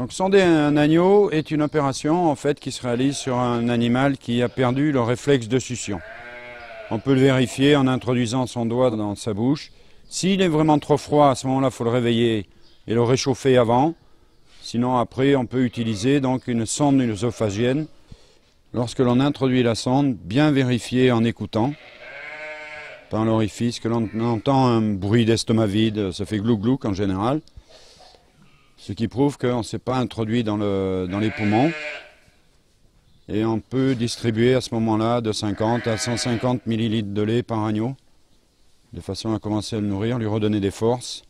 Donc sonder un agneau est une opération en fait qui se réalise sur un animal qui a perdu le réflexe de succion. On peut le vérifier en introduisant son doigt dans sa bouche. S'il est vraiment trop froid, à ce moment-là, il faut le réveiller et le réchauffer avant. Sinon, après, on peut utiliser donc une sonde œsophagienne. Lorsque l'on introduit la sonde, bien vérifier en écoutant par l'orifice que l'on entend un bruit d'estomac vide, ça fait glou en général. Ce qui prouve qu'on ne s'est pas introduit dans, le, dans les poumons. Et on peut distribuer à ce moment-là de 50 à 150 millilitres de lait par agneau, de façon à commencer à le nourrir, lui redonner des forces.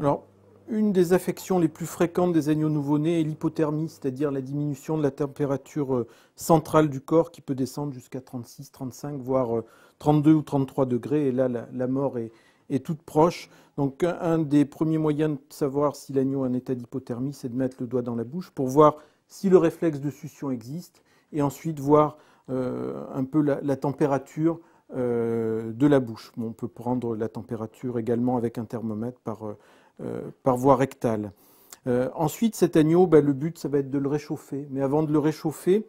Alors, une des affections les plus fréquentes des agneaux nouveau-nés est l'hypothermie, c'est-à-dire la diminution de la température euh, centrale du corps qui peut descendre jusqu'à 36, 35, voire 32 euh, ou 33 degrés. Et là, la mort est, est toute proche. Donc un des premiers moyens de savoir si l'agneau a un état d'hypothermie, c'est de mettre le doigt dans la bouche pour voir si le réflexe de succion existe et ensuite voir euh, un peu la, température euh, de la bouche. on peut prendre la température également avec un thermomètre par, euh, par voie rectale. ensuite, cet agneau, bah, le but, ça va être de le réchauffer. Mais avant de le réchauffer,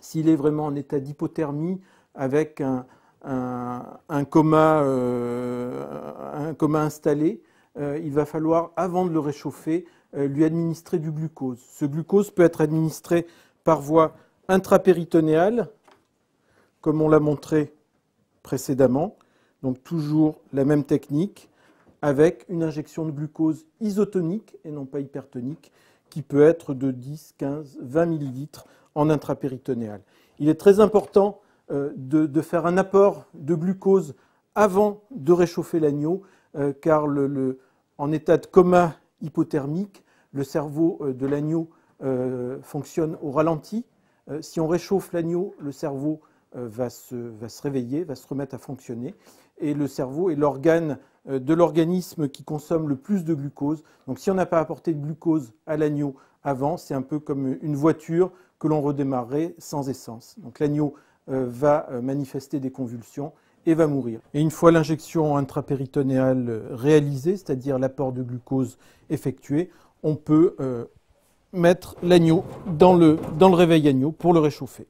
s'il est vraiment en état d'hypothermie, avec un, un, coma, euh, un coma installé, euh, il va falloir, avant de le réchauffer, euh, lui administrer du glucose. Ce glucose peut être administré par voie intrapéritonéale, comme on l'a montré précédemment. Donc toujours la même technique avec une injection de glucose isotonique et non pas hypertonique qui peut être de 10, 15, 20 millilitres en intrapéritonéale. Il est très important euh, de, faire un apport de glucose avant de réchauffer l'agneau, euh, car en état de coma hypothermique, le cerveau euh, de l'agneau fonctionne au ralenti. si on réchauffe l'agneau, le cerveau va se, va se, réveiller, va se remettre à fonctionner. Et le cerveau est l'organe de l'organisme qui consomme le plus de glucose. Donc si on n'a pas apporté de glucose à l'agneau avant, c'est un peu comme une voiture que l'on redémarrait sans essence. Donc l'agneau euh, va euh, manifester des convulsions et va mourir. Et une fois l'injection intrapéritonéale euh, réalisée, c'est-à-dire l'apport de glucose effectué, on peut mettre l'agneau dans le, dans le réveil agneau pour le réchauffer.